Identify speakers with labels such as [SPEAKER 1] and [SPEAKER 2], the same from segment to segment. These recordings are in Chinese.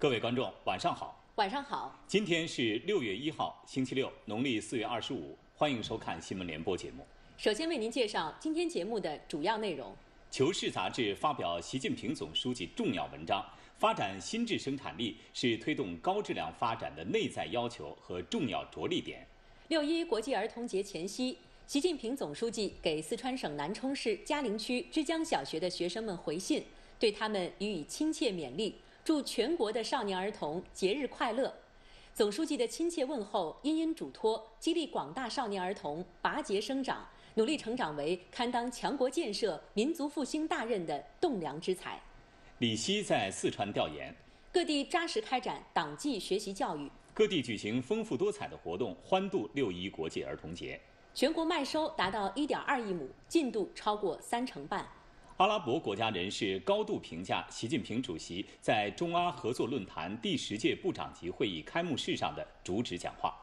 [SPEAKER 1] 各位观众，晚上好！
[SPEAKER 2] 晚
[SPEAKER 3] 上好！
[SPEAKER 1] 今天是六月一号，星期六，农历四月二十五。欢迎收看新闻联播节目。
[SPEAKER 3] 首先为您介绍今天节目的主要内容。《
[SPEAKER 1] 求是》杂志发表习近平总书记重要文章：发展新质生产力是推动高质量发展的内在要求和重要着力点。
[SPEAKER 3] 六一国际儿童节前夕，习近平总书记给四川省南充市嘉陵区之江小学的学生们回信，对他们予以亲切勉励。祝全国的少年儿童节日快乐！总书记的亲切问候、殷殷嘱托，激励广大少年儿童拔节生长，努力成长为堪当强国建设、民族复兴大任的栋梁之才。
[SPEAKER 1] 李希在四川调研，
[SPEAKER 3] 各地扎实开展党纪学习教育，
[SPEAKER 1] 各地举行丰富多彩的活动，欢度六一国际儿童节。
[SPEAKER 3] 全国麦收达到1.2亿亩，进度超过三成半。
[SPEAKER 1] 阿拉伯国家人士高度评价习近平主席在中阿合作论坛第十届部长级会议开幕式上的主旨讲话。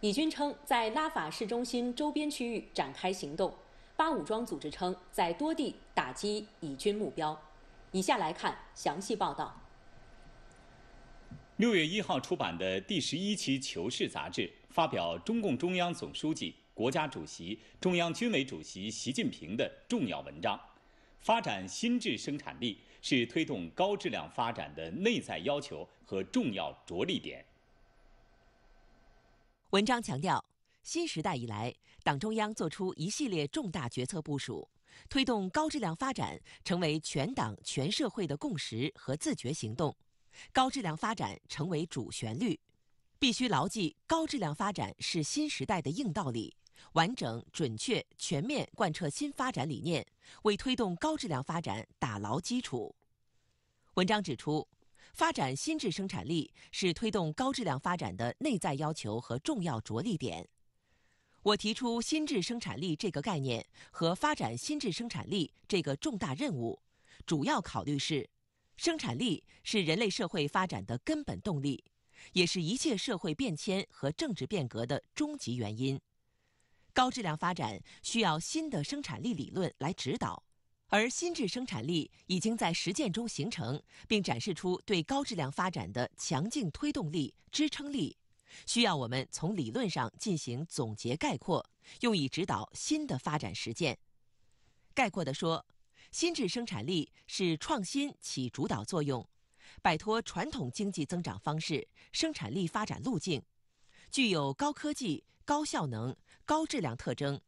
[SPEAKER 3] 以军称在拉法市中心周边区域展开行动，巴武装组织称在多地打击以军目标。以下来看详细报道。
[SPEAKER 1] 六月一号出版的第十一期《求是》杂志发表中共中央总书记、国家主席、中央军委主席习近平的重要文章。发展新质生产力是推动高质量发展的内在要求和重要着力点。
[SPEAKER 4] 文章强调，新时代以来，党中央作出一系列重大决策部署，推动高质量发展成为全党全社会的共识和自觉行动，高质量发展成为主旋律。必须牢记，高质量发展是新时代的硬道理。完整、准确、全面贯彻新发展理念，为推动高质量发展打牢基础。文章指出，发展新质生产力是推动高质量发展的内在要求和重要着力点。我提出新质生产力这个概念和发展新质生产力这个重大任务，主要考虑是：生产力是人类社会发展的根本动力，也是一切社会变迁和政治变革的终极原因。高质量发展需要新的生产力理论来指导，而新质生产力已经在实践中形成，并展示出对高质量发展的强劲推动力、支撑力，需要我们从理论上进行总结概括，用以指导新的发展实践。概括地说，新质生产力是创新起主导作用，摆脱传统经济增长方式、生产力发展路径，具有高科技。高效能、高质量特征，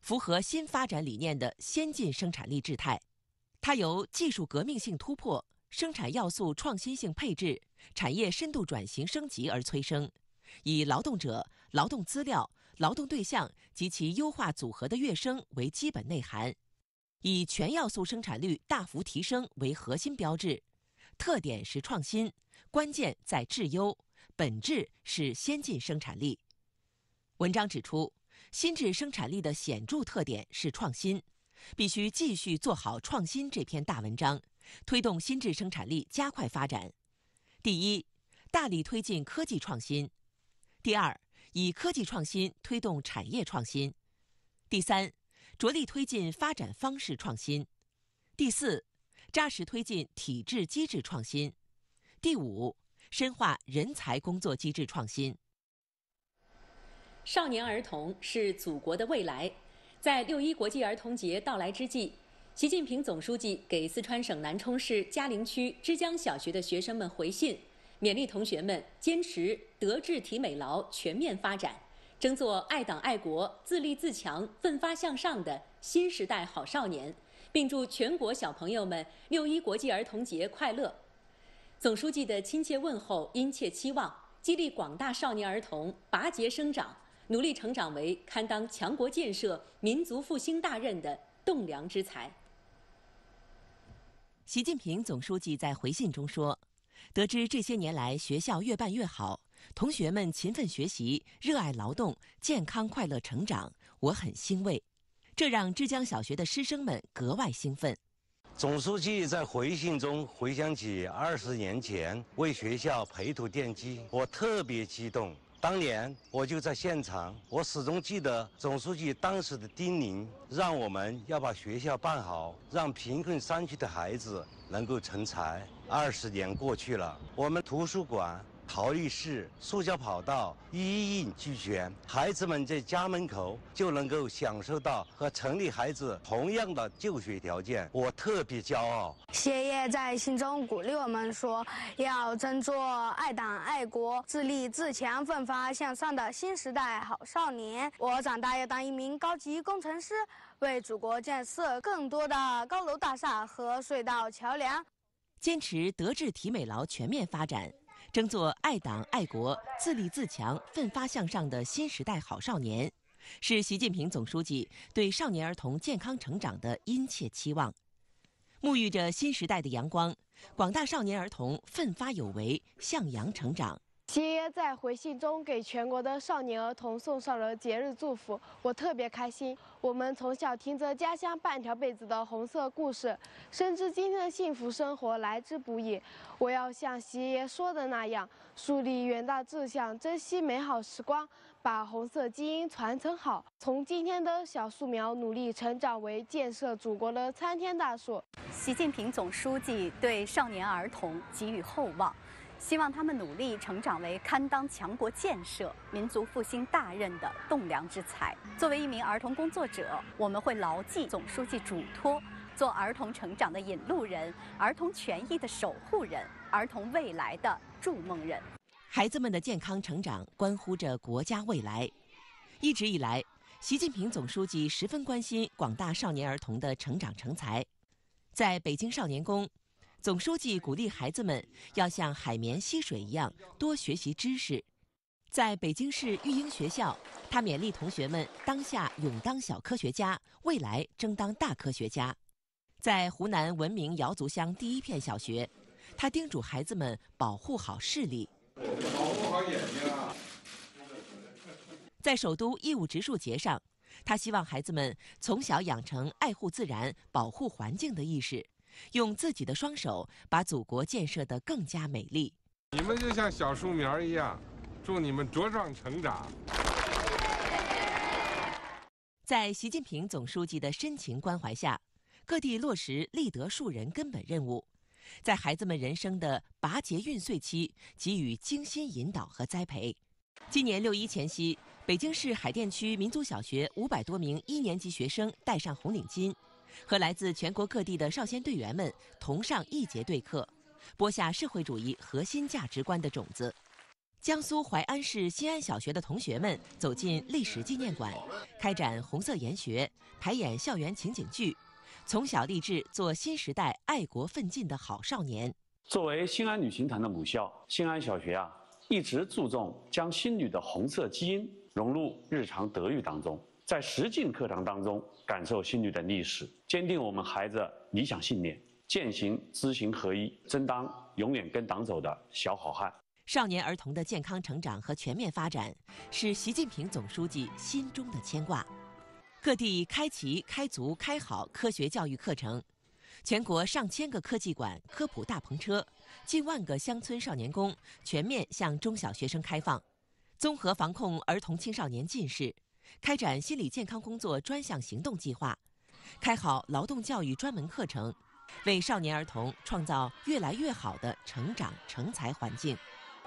[SPEAKER 4] 符合新发展理念的先进生产力制态，它由技术革命性突破、生产要素创新性配置、产业深度转型升级而催生，以劳动者、劳动资料、劳动对象及其优化组合的跃升为基本内涵，以全要素生产率大幅提升为核心标志，特点是创新，关键在质优，本质是先进生产力。文章指出，新质生产力的显著特点是创新，必须继续做好创新这篇大文章，推动新质生产力加快发展。第一，大力推进科技创新；第二，以科技创新推动产业创新；第三，着力推进发展方式创新；第四，扎实推进体制机制创新；第五，深化人才工作机制创新。
[SPEAKER 3] 少年儿童是祖国的未来，在六一国际儿童节到来之际，习近平总书记给四川省南充市嘉陵区支江小学的学生们回信，勉励同学们坚持德智体美劳全面发展，争做爱党爱国、自立自强、奋发向上的新时代好少年，并祝全国小朋友们六一国际儿童节快乐。总书记的亲切问候、殷切期望，激励广大少年儿童拔节生长。努力成长为堪当强国建设、民族复兴大任的栋梁之才。
[SPEAKER 4] 习近平总书记在回信中说：“得知这些年来学校越办越好，同学们勤奋学习、热爱劳动、健康快乐成长，我很欣慰。”这让支江小学的师生们格外兴奋。
[SPEAKER 1] 总书记在回信中回想起二十年前为学校培土奠基，我特别激动。当年我就在现场，我始终记得总书记当时的叮咛，让我们要把学校办好，让贫困山区的孩子能够成才。二十年过去了，我们图书馆。陶艺室、塑胶跑道一应俱全，孩子们在家门口就能够享受到和城里孩子同样的就学条件，我特别骄傲。
[SPEAKER 3] 谢烨在信中鼓励我们说：“要争做爱党爱国、自立自强、奋发向上的新时代好少年。”我长大要当一名高级工程师，为祖国建设更多的高楼大厦和隧道桥
[SPEAKER 4] 梁。坚持德智体美劳全面发展。争做爱党爱国、自立自强、奋发向上的新时代好少年，是习近平总书记对少年儿童健康成长的殷切期望。沐浴着新时代的阳光，广大少年儿童奋发有为，向阳成长。习爷
[SPEAKER 3] 爷在回信中给全国的少年儿童送上了节日祝福，我特别开心。我们从小听着家乡半条被子的红色故事，深知今天的幸福生活来之不易。我要像习爷爷说的那样，树立远大志向，珍惜美好时光，把红色基因传承好，从今天的小树苗努力成长为建设祖国的参天大树。习近平总书记对少年儿童寄予厚望。希望他们努力成长为堪当强国建设、民族复兴大任的栋梁之才。作为一名儿童工作者，我们会牢记总书记嘱托，做儿童成长的引路人、儿童权益的守护人、儿童未来的筑梦人。
[SPEAKER 4] 孩子们的健康成长关乎着国家未来。一直以来，习近平总书记十分关心广大少年儿童的成长成才。在北京少年宫。总书记鼓励孩子们要像海绵吸水一样多学习知识。在北京市育英学校，他勉励同学们当下勇当小科学家，未来争当大科学家。在湖南文明瑶族乡第一片小学，他叮嘱孩子们保护好视力。保
[SPEAKER 5] 护好眼睛啊！
[SPEAKER 4] 在首都义务植树节上，他希望孩子们从小养成爱护自然、保护环境的意识。用自己的双手把祖国建设得更加美丽。你们就像小树苗一样，祝你们茁壮成长。在习近平总书记的深情关怀下，各地落实立德树人根本任务，在孩子们人生的拔节孕穗期给予精心引导和栽培。今年六一前夕，北京市海淀区民族小学五百多名一年级学生戴上红领巾。和来自全国各地的少先队员们同上一节队课，播下社会主义核心价值观的种子。江苏淮安市新安小学的同学们走进历史纪念馆，开展红色研学，排演校园情景剧，从小立志做新时代爱国奋进的好少年。
[SPEAKER 5] 作为新安旅行团的母校，新安小学啊，一直注重将新旅的红色基因融入日常德育当中，在实践课堂当中。感受新律的历史，坚定我们孩子理想信念，践行知行合一，争当永远跟党走的小好汉。
[SPEAKER 4] 少年儿童的健康成长和全面发展是习近平总书记心中的牵挂。各地开齐开足开好科学教育课程，全国上千个科技馆、科普大篷车、近万个乡村少年宫全面向中小学生开放，综合防控儿童青少年近视。开展心理健康工作专项行动计划，开好劳动教育专门课程，为少年儿童创造越来越好的成长成才环境。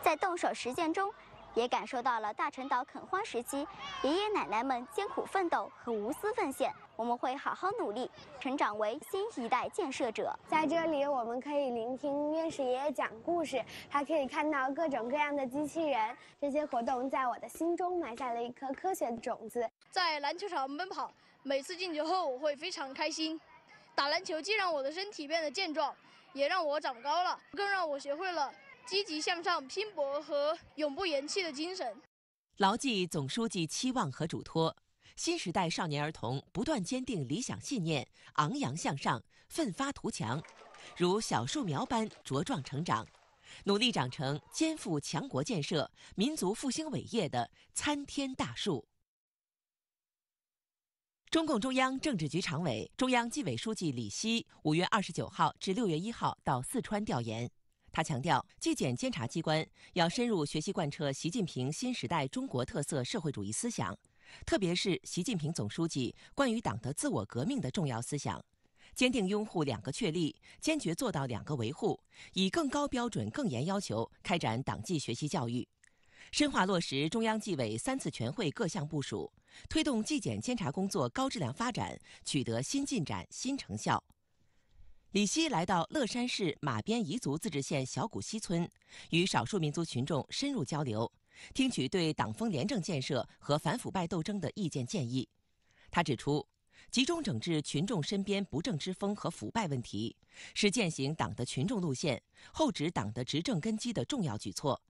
[SPEAKER 4] 在动手实践中，
[SPEAKER 3] 也感受到了大陈岛垦荒时期爷爷奶奶们艰苦奋斗和无私奉献。我们会好好努力，成长为新一代建设者。在这里，我们可以聆听院士爷爷讲故事，还可以看到各种各样的机器人。这些活动在我的心中埋下了一颗科学的种子。在篮球场奔跑，每次进球后我会非常开心。打篮球既让我的身体变得健壮，
[SPEAKER 2] 也让我长高了，更让我学会了积极向上、拼搏和永不言
[SPEAKER 4] 弃的精神。牢记总书记期望和嘱托。新时代少年儿童不断坚定理想信念，昂扬向上，奋发图强，如小树苗般茁壮成长，努力长成肩负强国建设、民族复兴伟业的参天大树。中共中央政治局常委、中央纪委书记李希五月二十九号至六月一号到四川调研，他强调，纪检监察机关要深入学习贯彻习近平新时代中国特色社会主义思想。特别是习近平总书记关于党的自我革命的重要思想，坚定拥护“两个确立”，坚决做到“两个维护”，以更高标准、更严要求开展党纪学习教育，深化落实中央纪委三次全会各项部署，推动纪检监察工作高质量发展，取得新进展、新成效。李希来到乐山市马边彝族自治县小谷溪村，与少数民族群众深入交流。听取对党风廉政建设和反腐败斗争的意见建议，他指出，集中整治群众身边不正之风和腐败问题，是践行党的群众路线、厚植党的执政根基的重要举措。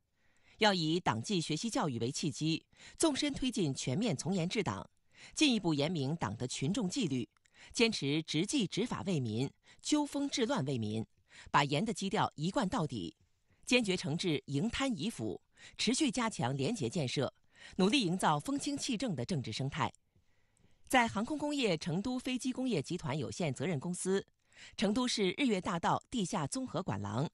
[SPEAKER 4] 要以党纪学习教育为契机，纵深推进全面从严治党，进一步严明党的群众纪律，坚持执纪执法为民、纠风治乱为民，把严的基调一贯到底，坚决惩治营贪以腐。持续加强廉洁建设，努力营造风清气正的政治生态。在航空工业成都飞机工业集团有限责任公司、成都市日月大道地下综合管廊，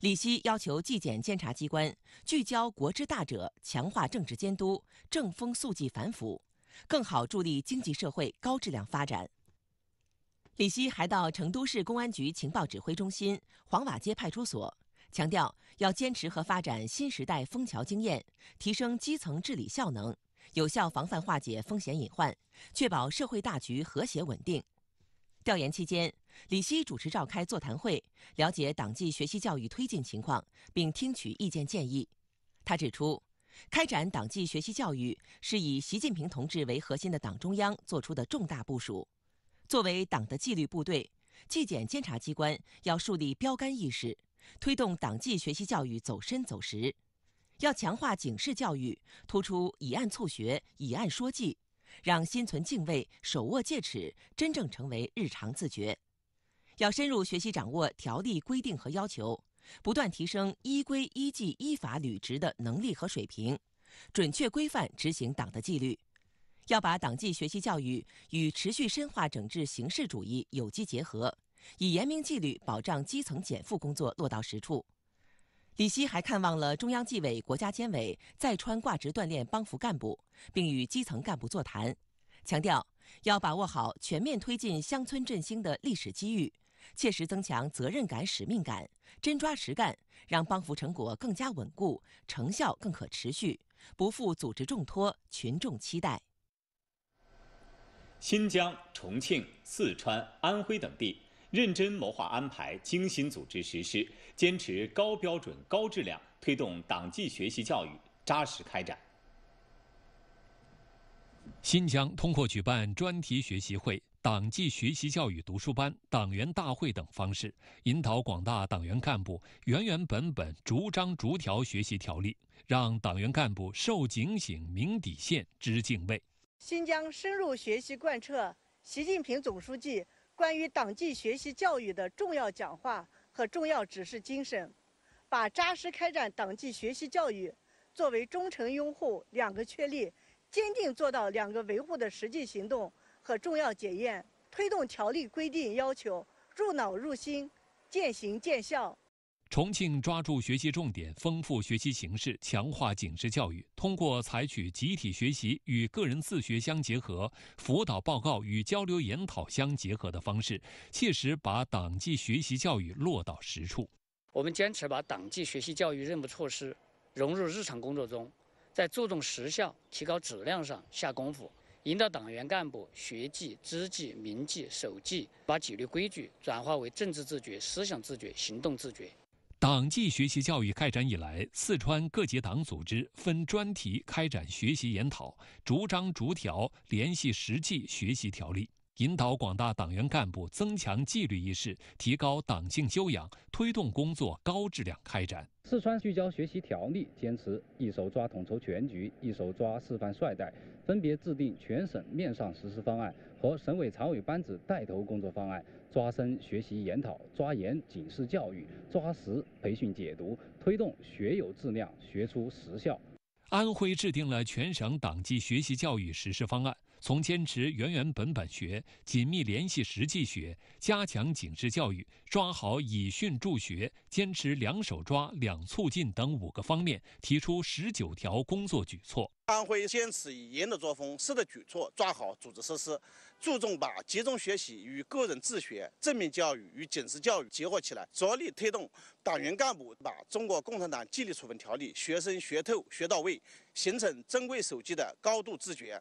[SPEAKER 4] 李希要求纪检监察机关聚焦国之大者，强化政治监督、正风肃纪反腐，更好助力经济社会高质量发展。李希还到成都市公安局情报指挥中心、黄瓦街派出所。强调要坚持和发展新时代枫桥经验，提升基层治理效能，有效防范化解风险隐患，确保社会大局和谐稳定。调研期间，李希主持召开座谈会，了解党纪学习教育推进情况，并听取意见建议。他指出，开展党纪学习教育是以习近平同志为核心的党中央作出的重大部署。作为党的纪律部队，纪检监察机关要树立标杆意识。推动党纪学习教育走深走实，要强化警示教育，突出以案促学、以案说纪，让心存敬畏、手握戒尺真正成为日常自觉。要深入学习掌握条例规定和要求，不断提升依规依纪依法履职的能力和水平，准确规范执行党的纪律。要把党纪学习教育与持续深化整治形式主义有机结合。以严明纪律保障基层减负工作落到实处。李希还看望了中央纪委国家监委在川挂职锻炼帮扶干部，并与基层干部座谈，强调要把握好全面推进乡村振兴的历史机遇，切实增强责任感使命感，真抓实干，让帮扶成果更加稳固，成效更可持续，不负组织重托、群众期待。
[SPEAKER 1] 新疆、重庆、四川、安徽等地。认真谋划安排，精心组织实施，坚持高标准、高质量，推动党纪学习教育扎实开展。
[SPEAKER 5] 新疆通过举办专题学习会、党纪学习教育读书班、党员大会等方式，引导广大党员干部原原本本、逐章逐条学习条例，让党员干部受警醒、明底线、知敬畏。
[SPEAKER 2] 新疆深入学习贯彻习近平总书记。关于党纪学习教育的重要讲话和重要指示精神，把扎实开展党纪学习教育作为忠诚拥护“两个确立”、坚定做到“两个维护”的实际行动和重要检验，推动条例规定要求入脑入心、见行见效。
[SPEAKER 5] 重庆抓住学习重点，丰富学习形式，强化警示教育。通过采取集体学习与个人自学相结合、辅导报告与交流研讨相结合的方式，切实把党纪学习教育落到实处。
[SPEAKER 2] 我们坚持把党纪学习教育任务措施融入日常工作中，在注重实效、提高质量上下功夫，引导党员干部学
[SPEAKER 3] 纪、知纪、明纪、守纪，把纪律规矩转化为政治自觉、思想自觉、行动自觉。
[SPEAKER 5] 党纪学习教育开展以来，四川各级党组织分专题开展学习研讨，逐章逐条联系实际学习条例，引导广大党员干部增强纪律意识，提高党性修养，推动工作高质量开展。四川聚焦学习条例，坚持一手抓统筹全局，一手抓示范率带，分别制定全省面上实施方案和省委常委班子带头工作方案。抓深学习研讨，抓严警示教育，抓实培训解读，推动学有质量、学出实效。安徽制定了全省党纪学习教育实施方案。从坚持原原本本学、紧密联系实际学、加强警示教育、抓好以训助学、坚持两手抓、两促进等五个方面，提出十九条工作举措。
[SPEAKER 1] 安徽坚持以严的作风、实的举措抓好组织实施，注重把集中学习与个人自学、正面教育与警示教育结合起来，着力推动党员干部把《中国共产党纪律处分条例》学生学透学到位，形成珍贵手机的高度自觉。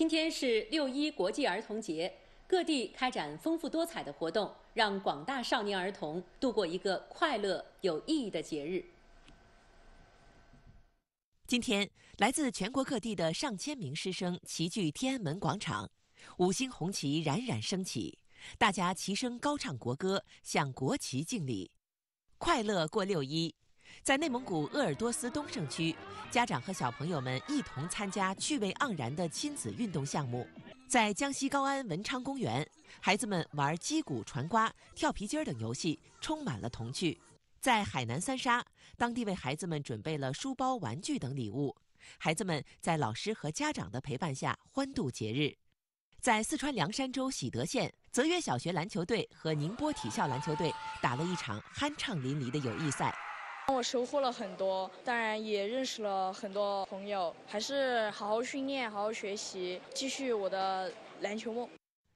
[SPEAKER 3] 今天是六一国际儿童节，各地开展丰富多彩的活动，让广大少年儿童度过一个快乐、有意义的节日。
[SPEAKER 4] 今天，来自全国各地的上千名师生齐聚天安门广场，五星红旗冉冉升起，大家齐声高唱国歌，向国旗敬礼，快乐过六一。在内蒙古鄂尔多斯东胜区，家长和小朋友们一同参加趣味盎然的亲子运动项目。在江西高安文昌公园，孩子们玩击鼓传瓜、跳皮筋儿等游戏，充满了童趣。在海南三沙，当地为孩子们准备了书包、玩具等礼物，孩子们在老师和家长的陪伴下欢度节日。在四川凉山州喜德县泽约小学篮球队和宁波体校篮球队打了一场酣畅淋漓的友谊赛。
[SPEAKER 2] 我收获了很多，当然也认识了很多朋友。还是好好训练，好好学习，
[SPEAKER 3] 继续我的篮球梦。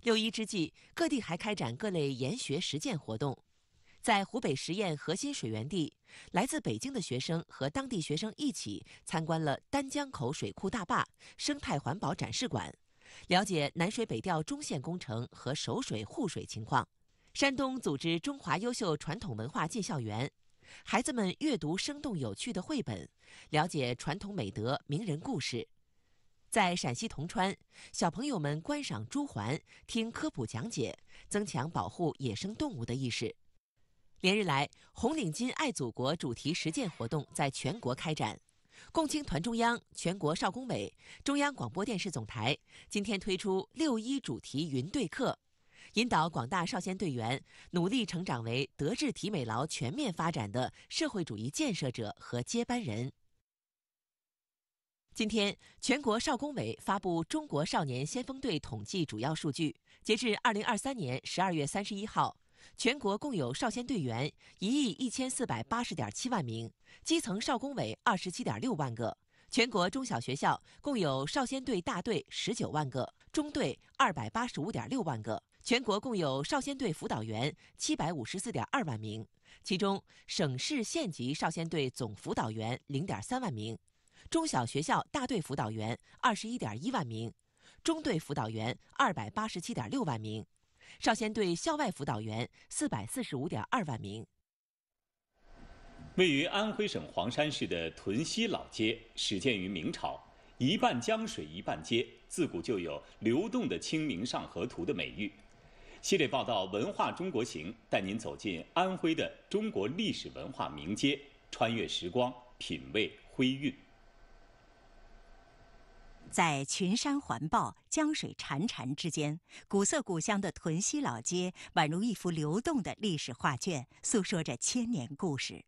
[SPEAKER 4] 六一之际，各地还开展各类研学实践活动。在湖北十堰核心水源地，来自北京的学生和当地学生一起参观了丹江口水库大坝、生态环保展示馆，了解南水北调中线工程和守水护水情况。山东组织中华优秀传统文化进校园。孩子们阅读生动有趣的绘本，了解传统美德、名人故事。在陕西铜川，小朋友们观赏朱鹮，听科普讲解，增强保护野生动物的意识。连日来，“红领巾爱祖国”主题实践活动在全国开展。共青团中央、全国少工委、中央广播电视总台今天推出“六一”主题云对课。引导广大少先队员努力成长为德智体美劳全面发展的社会主义建设者和接班人。今天，全国少工委发布中国少年先锋队统计主要数据。截至二零二三年十二月三十一号，全国共有少先队员一亿一千四百八十点七万名，基层少工委二十七点六万个，全国中小学校共有少先队大队十九万个，中队二百八十五点六万个。全国共有少先队辅导员七百五十四点二万名，其中省市县级少先队总辅导员零点三万名，中小学校大队辅导员二十一点一万名，中队辅导员二百八十七点六万名，少先队校外辅导员四百四十五点二万名。
[SPEAKER 1] 位于安徽省黄山市的屯溪老街，始建于明朝，一半江水一半街，自古就有“流动的清明上河图”的美誉。系列报道《文化中国行》带您走进安徽的中国历史文化名街，穿越时光，品味徽韵。
[SPEAKER 2] 在群山环抱、江水潺潺之间，古色古香的屯溪老街宛如一幅流动的历史画卷，诉说着千年故事。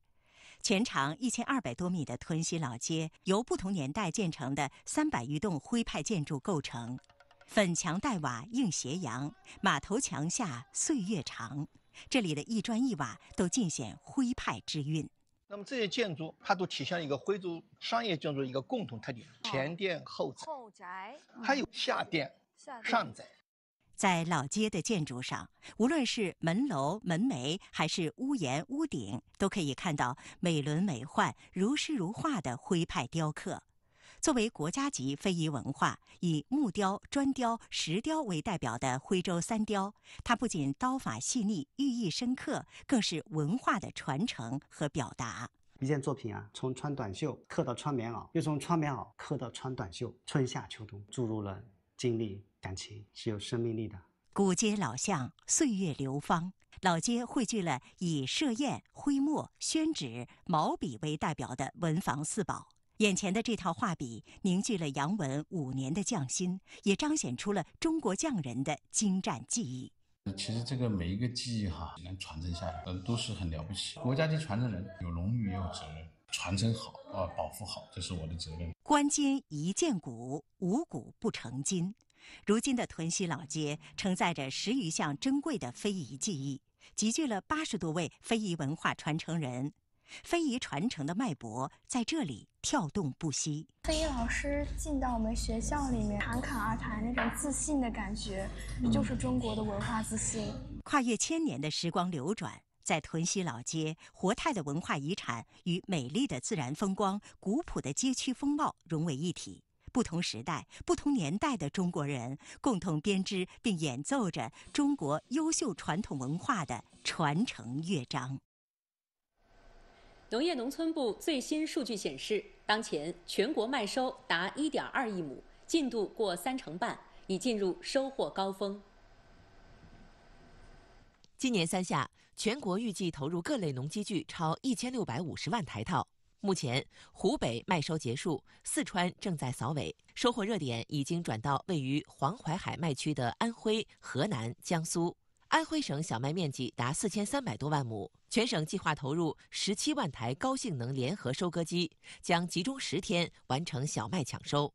[SPEAKER 2] 全长一千二百多米的屯溪老街，由不同年代建成的三百余栋徽派建筑构成。粉墙黛瓦映斜阳，马头墙下岁月长。这里的一砖一瓦都尽显徽派之韵。
[SPEAKER 5] 那么这些建筑，它都体现
[SPEAKER 2] 一个徽州商业建筑一个共同特点：前殿、后宅。
[SPEAKER 5] 后宅。还有下殿、上宅。
[SPEAKER 2] 在老街的建筑上，无论是门楼、门楣，还是屋檐、屋顶，都可以看到美轮美奂、如诗如画的徽派雕刻。作为国家级非遗文化，以木雕、砖雕、石雕为代表的徽州三雕，它不仅刀法细腻、寓意深刻，更是文化的传承和表达。一件作品啊，从穿短袖刻到穿棉袄，又从穿棉袄刻到穿短袖，春夏秋冬注入了精力、感情，是有生命力的。古街老巷，岁月流芳，老街汇聚了以设宴、徽墨、宣纸、毛笔为代表的文房四宝。眼前的这套画笔凝聚了杨文五年的匠心，也彰显出了中国匠人的精湛技艺。
[SPEAKER 5] 其实，这个每一个技艺哈能传承下来，都是很了不起。国家级传承人有荣誉也有责任，传承好
[SPEAKER 1] 啊，保护好，这是我的责任。
[SPEAKER 2] 关金一件骨，无骨不成金。如今的屯溪老街承载着十余项珍贵的非遗技艺，集聚了八十多位非遗文化传承人。非遗传承的脉搏在这里跳动不息。非遗老师进到我们学校里面，侃侃而谈，那种自信的感觉，就是中国的文化自信。跨越千年的时光流转，在屯溪老街，活态的文化遗产与美丽的自然风光、古朴的街区风貌融为一体。不同时代、不同年代的中国人，共同编织并演奏着中国优秀传统文化的传承乐章。
[SPEAKER 3] 农业农村部最新数据显示，当前全国麦收达1.2亿亩，进度过三成半，已进入收获高峰。
[SPEAKER 4] 今年三夏，全国预计投入各类农机具超1650万台套。目前，湖北麦收结束，四川正在扫尾，收获热点已经转到位于黄淮海麦区的安徽、河南、江苏。安徽省小麦面积达四千三百多万亩，全省计划投入十七万台高性能联合收割机，将集中十天完成小麦抢收。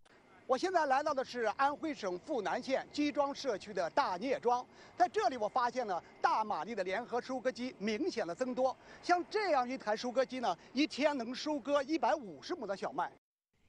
[SPEAKER 3] 我现在来到的是安徽省阜南县集庄社区的大聂庄，在这里，我发现了大马力的联合收割机明显的增多。像这样一台收割机呢，一天能收割一百五十亩的小麦。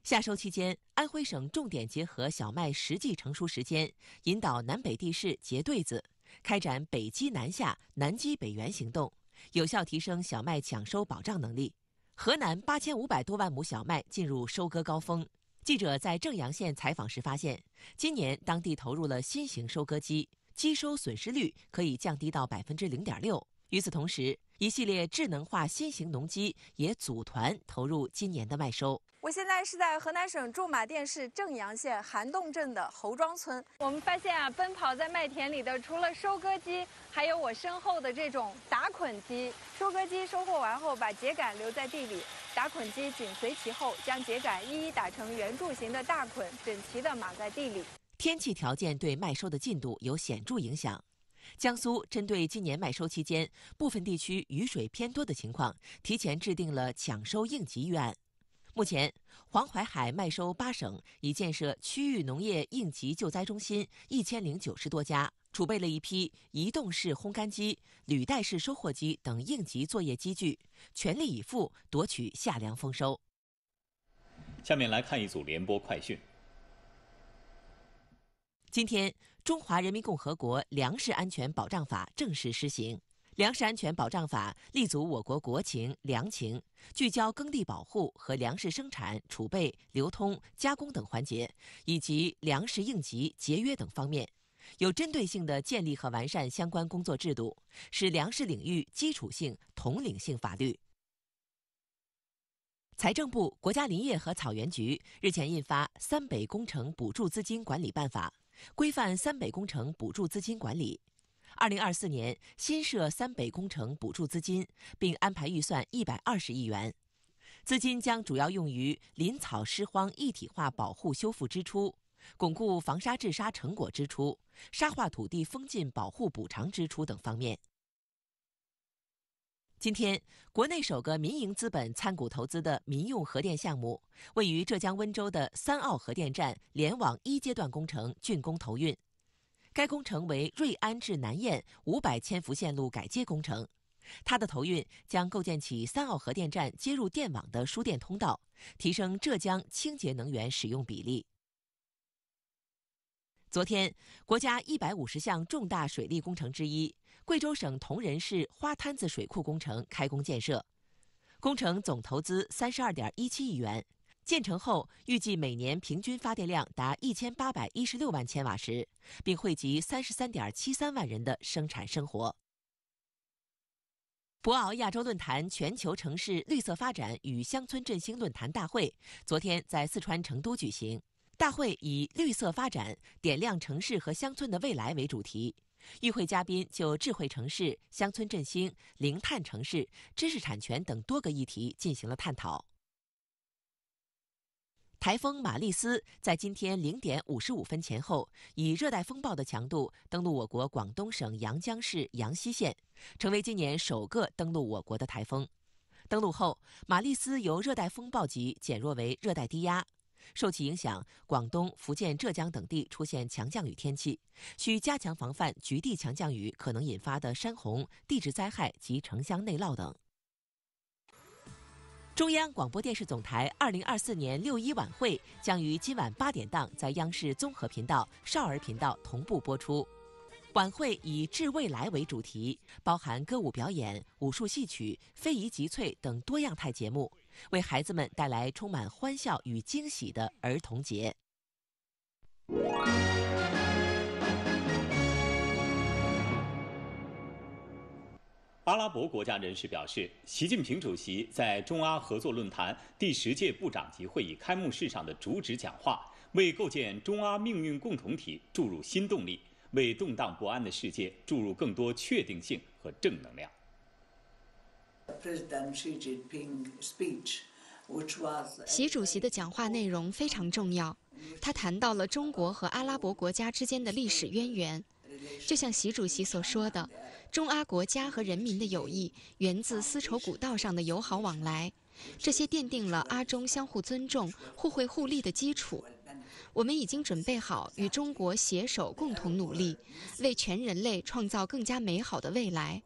[SPEAKER 4] 夏收期间，安徽省重点结合小麦实际成熟时间，引导南北地市结对子。开展北击南下、南击北援行动，有效提升小麦抢收保障能力。河南八千五百多万亩小麦进入收割高峰。记者在正阳县采访时发现，今年当地投入了新型收割机，机收损失率可以降低到百分之零点六。与此同时，一系列智能化新型农机也组团投入今年的麦收。
[SPEAKER 3] 我现在是在河南省驻马店市正阳县韩洞镇的侯庄村，我们发现啊，奔跑在麦田里的除了收割机，还有我身后的这种打捆机。收割机收获完后，把秸秆留在地里，打捆机紧随其后，将秸秆一一打成圆柱形的大捆，整齐地码在地里。
[SPEAKER 4] 天气条件对麦收的进度有显著影响。江苏针对今年麦收期间部分地区雨水偏多的情况，提前制定了抢收应急预案。目前，黄淮海麦收八省已建设区域农业应急救灾中心一千零九十多家，储备了一批移动式烘干机、履带式收获机等应急作业机具，全力以赴夺取夏粮丰收。
[SPEAKER 1] 下面来看一组联播快讯。
[SPEAKER 4] 今天，《中华人民共和国粮食安全保障法》正式施行。粮食安全保障法立足我国国情粮情，聚焦耕地保护和粮食生产、储备、流通、加工等环节，以及粮食应急、节约等方面，有针对性地建立和完善相关工作制度，是粮食领域基础性、统领性法律。财政部、国家林业和草原局日前印发《三北工程补助资金管理办法》。规范三北工程补助资金管理。二零二四年新设三北工程补助资金，并安排预算一百二十亿元，资金将主要用于林草失荒一体化保护修复支出、巩固防沙治沙成果支出、沙化土地封禁保护补偿支出等方面。今天，国内首个民营资本参股投资的民用核电项目，位于浙江温州的三澳核电站联网一阶段工程竣工投运。该工程为瑞安至南燕五百千伏线路改接工程，它的投运将构建起三澳核电站接入电网的输电通道，提升浙江清洁能源使用比例。昨天，国家一百五十项重大水利工程之一。贵州省铜仁市花滩子水库工程开工建设，工程总投资三十二点一七亿元，建成后预计每年平均发电量达一千八百一十六万千瓦时，并惠及三十三点七三万人的生产生活。博鳌亚洲论坛全球城市绿色发展与乡村振兴论坛大会昨天在四川成都举行，大会以“绿色发展点亮城市和乡村的未来”为主题。与会嘉宾就智慧城市、乡村振兴、零碳城市、知识产权等多个议题进行了探讨。台风玛丽斯在今天零点五十五分前后以热带风暴的强度登陆我国广东省阳江市阳西县，成为今年首个登陆我国的台风。登陆后，玛丽斯由热带风暴级减弱为热带低压。受其影响，广东、福建、浙江等地出现强降雨天气，需加强防范局地强降雨可能引发的山洪、地质灾害及城乡内涝等。中央广播电视总台二零二四年六一晚会将于今晚八点档在央视综合频道、少儿频道同步播出。晚会以“致未来”为主题，包含歌舞表演、武术、戏曲、非遗集萃等多样态节目。为孩子们带来充满欢笑与惊喜的儿童节。
[SPEAKER 1] 阿拉伯国家人士表示，习近平主席在中阿合作论坛第十届部长级会议开幕式上的主旨讲话，为构建中阿命运共同体注入新动力，为动荡不安的世界注入更多确定性和正能量。
[SPEAKER 2] 习主
[SPEAKER 3] 席的讲话内容非常重要。他谈到了中国和阿拉伯国家之间的历史渊源，就像习主席所说的，中阿国家和人民的友谊源自丝绸古道上的友好往来，这些奠定了阿中相互尊重、互惠互利的基础。我们已经准备好与中国携手共同努力，为全人类创造更加美好的未来。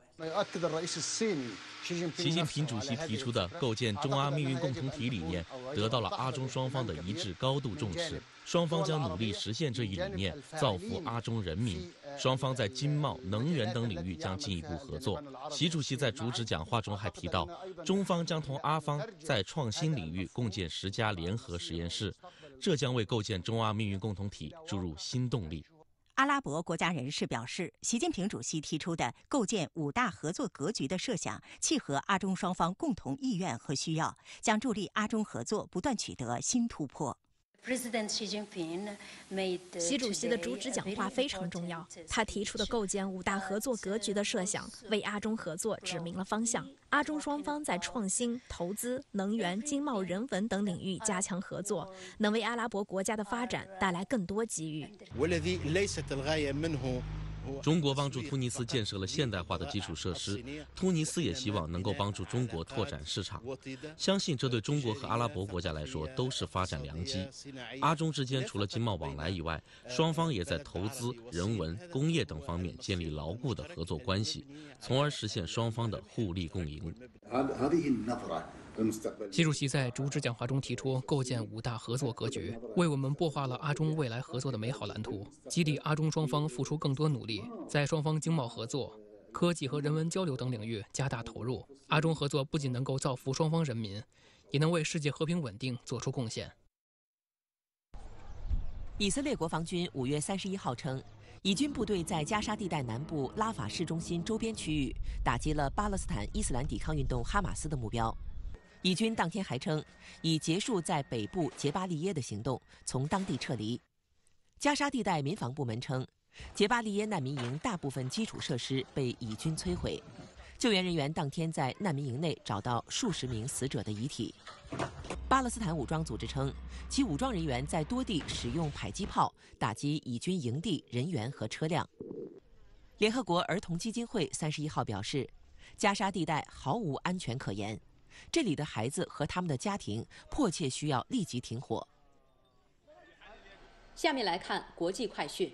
[SPEAKER 2] 习近平主席提出的构建中阿命运共同体理念得到了
[SPEAKER 1] 阿中双方的一致高度重视，双方将努力实现这一理念，造福阿中人民。双方在经贸、能源等领域将进一步合作。习主席在主旨讲话中还提到，中方将同阿方在创新领域共建十家联合实验室。这将为构建中阿命运共同体注入新动力。
[SPEAKER 2] 阿拉伯国家人士表示，习近平主席提出的构建五大合作格局的设想，契合阿中双方共同意愿和需要，将助力阿中合作不断取得新突破。
[SPEAKER 3] 习主席的主旨讲话非常重要。他提出的构建五大合作格局的设想，为阿中合作指明了方向。阿中双方在创新、投资、能源、经贸、人文等领域加强合作，能为阿拉伯国家的发展带来更多机遇。
[SPEAKER 2] 中国帮助突尼
[SPEAKER 1] 斯建设了现代化的基础设施，突尼斯也希望能够帮助中国拓展市场，相信这对中国和阿拉伯国家来说都是发展良机。阿中之间除了经贸往来以外，双方也在投资、人文、工业等方面建立牢固的合作关系，从而实现双方的互利共赢。
[SPEAKER 3] 习主席在主旨讲话中提出构建五大合作格局，为我们擘画了阿中未来合作的美好蓝图，激励阿中双方付出更多努力，在双方经贸合作、科技和人文交流等领域加大投入。阿中合作不仅能够造福双方人民，也能为世界和平稳定做出贡献。
[SPEAKER 4] 以色列国防军五月三十一号称，以军部队在加沙地带南部拉法市中心周边区域打击了巴勒斯坦伊斯兰抵抗运动哈马斯的目标。以军当天还称，已结束在北部杰巴利耶的行动，从当地撤离。加沙地带民防部门称，杰巴利耶难民营大部分基础设施被以军摧毁。救援人员当天在难民营内找到数十名死者的遗体。巴勒斯坦武装组织称，其武装人员在多地使用迫击炮打击以军营地人员和车辆。联合国儿童基金会三十一号表示，加沙地带毫无安全可言。这里的孩子和他们的家庭迫切需要立即停火。
[SPEAKER 3] 下面来看国际快讯。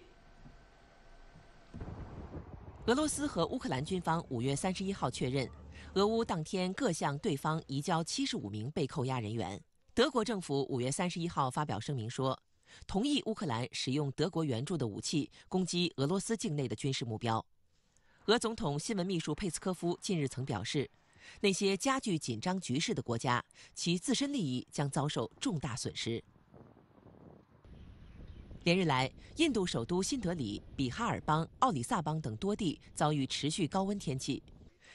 [SPEAKER 4] 俄罗斯和乌克兰军方五月三十一号确认，俄乌当天各向对方移交七十五名被扣押人员。德国政府五月三十一号发表声明说，同意乌克兰使用德国援助的武器攻击俄罗斯境内的军事目标。俄总统新闻秘书佩斯科夫近日曾表示。那些加剧紧张局势的国家，其自身利益将遭受重大损失。连日来，印度首都新德里、比哈尔邦、奥里萨邦等多地遭遇持续高温天气。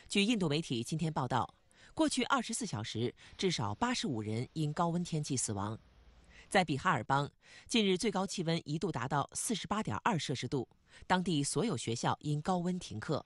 [SPEAKER 4] 据印度媒体今天报道，过去24小时至少85人因高温天气死亡。在比哈尔邦，近日最高气温一度达到48.2摄氏度，当地所有学校因高温停课。